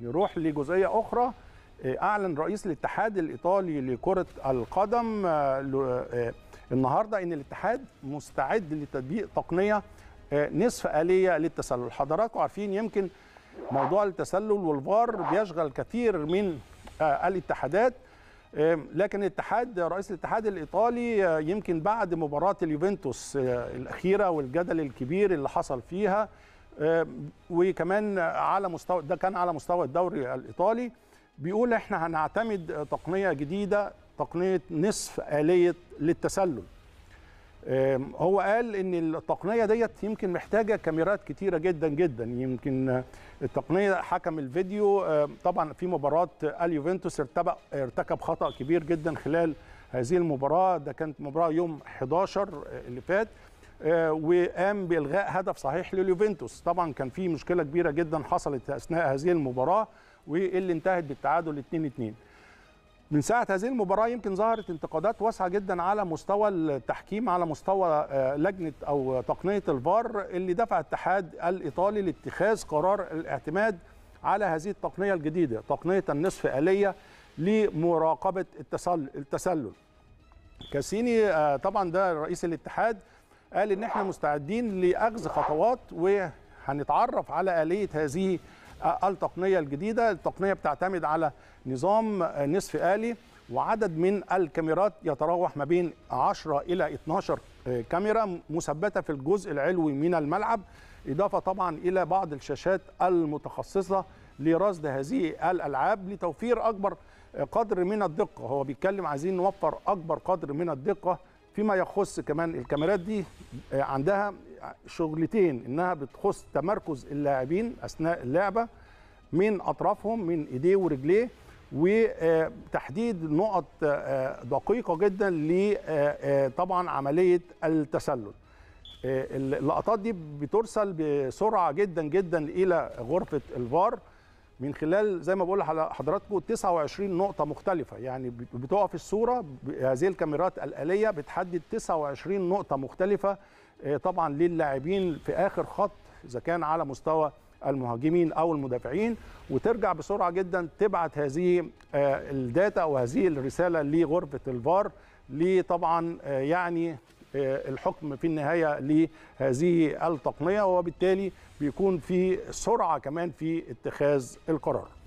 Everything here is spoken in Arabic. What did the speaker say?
نروح لجزئيه اخرى آه، اعلن رئيس الاتحاد الايطالي لكره القدم آه، آه، النهارده ان الاتحاد مستعد لتطبيق تقنيه نصف آلية للتسلل حضراتكم عارفين يمكن موضوع التسلل والفار بيشغل كثير من الاتحادات لكن الاتحاد رئيس الاتحاد الايطالي يمكن بعد مباراه اليوفنتوس الاخيره والجدل الكبير اللي حصل فيها آه، وكمان على مستوى ده كان على مستوى الدوري الايطالي بيقول احنا هنعتمد تقنيه جديده تقنيه نصف اليه للتسلل هو قال ان التقنيه ديت يمكن محتاجه كاميرات كتيره جدا جدا يمكن التقنيه حكم الفيديو طبعا في مباراه اليوفنتوس ارتكب خطا كبير جدا خلال هذه المباراه ده كانت مباراه يوم 11 آه، اللي فات آه، وقام بالغاء هدف صحيح لليوفنتوس طبعا كان في مشكله كبيره جدا حصلت اثناء هذه المباراه واللي انتهت بالتعادل 2 2 من ساعه هذه المباراه يمكن ظهرت انتقادات واسعه جدا على مستوى التحكيم على مستوى آه، لجنه او تقنيه الفار اللي دفع الاتحاد الايطالي لاتخاذ قرار الاعتماد على هذه التقنيه الجديده تقنيه النصف اليه لمراقبه التسلل التسلل كاسيني آه، طبعا ده رئيس الاتحاد قال ان احنا مستعدين لاخذ خطوات وهنتعرف على اليه هذه التقنيه الجديده التقنيه بتعتمد على نظام نصف آلي وعدد من الكاميرات يتراوح ما بين 10 إلى 12 كاميرا مثبتة في الجزء العلوي من الملعب إضافة طبعا إلى بعض الشاشات المتخصصة لرصد هذه الألعاب لتوفير أكبر قدر من الدقة هو بيتكلم عايزين نوفر أكبر قدر من الدقة فيما يخص كمان الكاميرات دي آه، عندها شغلتين انها بتخص تمركز اللاعبين اثناء اللعبه من اطرافهم من ايديه ورجليه وتحديد نقط آه، آه، دقيقه جدا ل طبعا عمليه التسلل اللقطات دي بترسل بسرعه جدا جدا الى غرفه الفار من خلال زي ما بقول لحضراتكم 29 نقطه مختلفه يعني بتقف الصوره هذه الكاميرات الاليه بتحدد 29 نقطه مختلفه آه، طبعا للاعبين في اخر خط اذا كان على مستوى المهاجمين او المدافعين وترجع بسرعه جدا تبعت هذه آه، الداتا وهذه الرساله لغرفه الفار لطبعا آه، يعني آه، الحكم في النهايه لهذه التقنيه وبالتالي بيكون في سرعه كمان في اتخاذ القرار